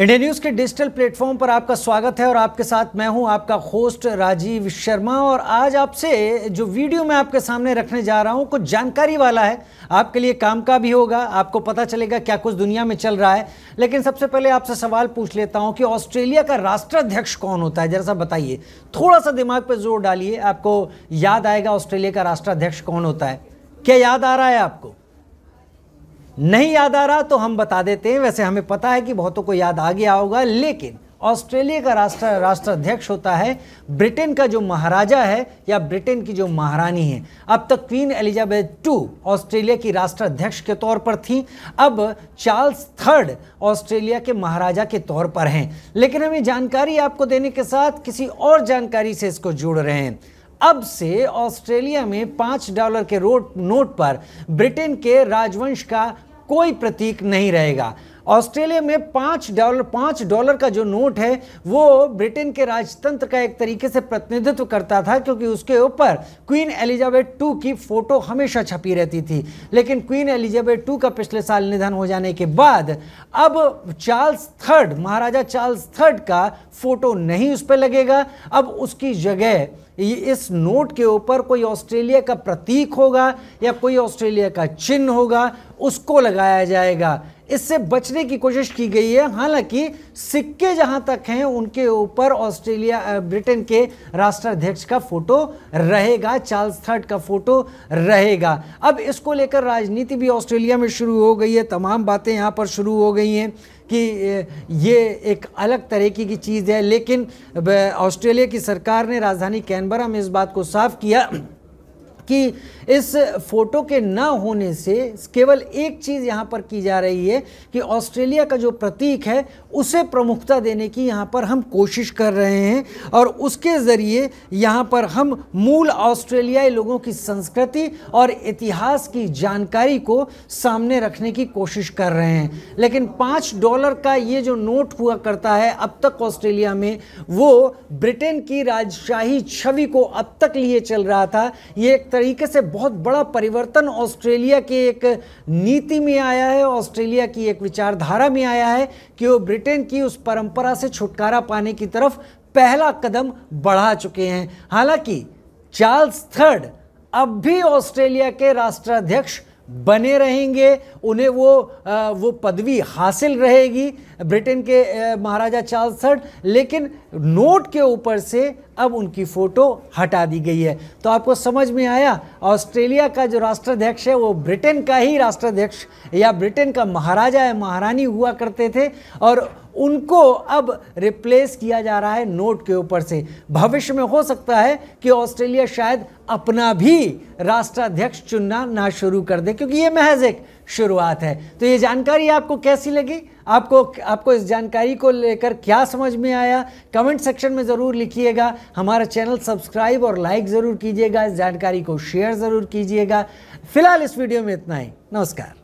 India news के digital platform पर आपका स्वागत है और आपके साथ मैं हूं आपका होस्ट राजीव शर्मा और आज आपसे जो वीडियो मैं आपके सामने रखने जा रहा हूं कुछ जानकारी वाला है आपके लिए काम का भी होगा आपको पता चलेगा क्या कुछ दुनिया में चल रहा है लेकिन सबसे पहले आपसे सवाल पूछ लेता हूं कि ऑस्ट्रेलिया का राष्ट्राध्यक्ष कौन होता है जरा सा बताइए थोड़ा सा दिमाग पर जोर डालिए आपको याद आएगा ऑस्ट्रेलिया का राष्ट्राध्यक्ष कौन होता है क्या याद आ रहा है आपको नहीं याद आ रहा तो हम बता देते हैं वैसे हमें पता है कि बहुतों को याद आ गया होगा लेकिन ऑस्ट्रेलिया का राष्ट्र राष्ट्राध्यक्ष होता है ब्रिटेन का जो महाराजा है या ब्रिटेन की जो महारानी है अब तक क्वीन एलिजाबेथ टू ऑस्ट्रेलिया की राष्ट्राध्यक्ष के तौर पर थी अब चार्ल्स थर्ड ऑस्ट्रेलिया के महाराजा के तौर पर हैं लेकिन हम ये जानकारी आपको देने के साथ किसी और जानकारी से इसको जुड़ रहे हैं अब से ऑस्ट्रेलिया में पांच डॉलर के रोट नोट पर ब्रिटेन के राजवंश का कोई प्रतीक नहीं रहेगा ऑस्ट्रेलिया में पाँच डॉलर पाँच डॉलर का जो नोट है वो ब्रिटेन के राजतंत्र का एक तरीके से प्रतिनिधित्व करता था क्योंकि उसके ऊपर क्वीन एलिजाबेथ टू की फ़ोटो हमेशा छपी रहती थी लेकिन क्वीन एलिजाबेथ टू का पिछले साल निधन हो जाने के बाद अब चार्ल्स थर्ड महाराजा चार्ल्स थर्ड का फ़ोटो नहीं उस पर लगेगा अब उसकी जगह इस नोट के ऊपर कोई ऑस्ट्रेलिया का प्रतीक होगा या कोई ऑस्ट्रेलिया का चिन्ह होगा उसको लगाया जाएगा इससे बचने की कोशिश की गई है हालांकि सिक्के जहां तक हैं उनके ऊपर ऑस्ट्रेलिया ब्रिटेन के राष्ट्राध्यक्ष का फोटो रहेगा चार्ल्स थर्ड का फोटो रहेगा अब इसको लेकर राजनीति भी ऑस्ट्रेलिया में शुरू हो गई है तमाम बातें यहां पर शुरू हो गई हैं कि ये एक अलग तरीके की चीज़ है लेकिन ऑस्ट्रेलिया की सरकार ने राजधानी कैनबरा में इस बात को साफ किया कि इस फोटो के ना होने से केवल एक चीज़ यहाँ पर की जा रही है कि ऑस्ट्रेलिया का जो प्रतीक है उसे प्रमुखता देने की यहाँ पर हम कोशिश कर रहे हैं और उसके ज़रिए यहाँ पर हम मूल ऑस्ट्रेलियाई लोगों की संस्कृति और इतिहास की जानकारी को सामने रखने की कोशिश कर रहे हैं लेकिन पाँच डॉलर का ये जो नोट हुआ करता है अब तक ऑस्ट्रेलिया में वो ब्रिटेन की राजशाही छवि को अब तक लिए चल रहा था ये एक तरीके से बहुत बड़ा परिवर्तन ऑस्ट्रेलिया की एक नीति में आया है ऑस्ट्रेलिया की एक विचारधारा में आया है कि वो ब्रिटेन की उस परंपरा से छुटकारा पाने की तरफ पहला कदम बढ़ा चुके हैं हालांकि चार्ल्स थर्ड अब भी ऑस्ट्रेलिया के राष्ट्राध्यक्ष बने रहेंगे उन्हें वो आ, वो पदवी हासिल रहेगी ब्रिटेन के महाराजा चार्ल्स थर्ड लेकिन नोट के ऊपर से अब उनकी फ़ोटो हटा दी गई है तो आपको समझ में आया ऑस्ट्रेलिया का जो राष्ट्राध्यक्ष है वो ब्रिटेन का ही राष्ट्राध्यक्ष या ब्रिटेन का महाराजा या महारानी हुआ करते थे और उनको अब रिप्लेस किया जा रहा है नोट के ऊपर से भविष्य में हो सकता है कि ऑस्ट्रेलिया शायद अपना भी राष्ट्राध्यक्ष चुनना ना शुरू कर दे क्योंकि ये महज एक शुरुआत है तो ये जानकारी आपको कैसी लगी आपको आपको इस जानकारी को लेकर क्या समझ में आया कमेंट सेक्शन में ज़रूर लिखिएगा हमारा चैनल सब्सक्राइब और लाइक ज़रूर कीजिएगा इस जानकारी को शेयर ज़रूर कीजिएगा फिलहाल इस वीडियो में इतना ही नमस्कार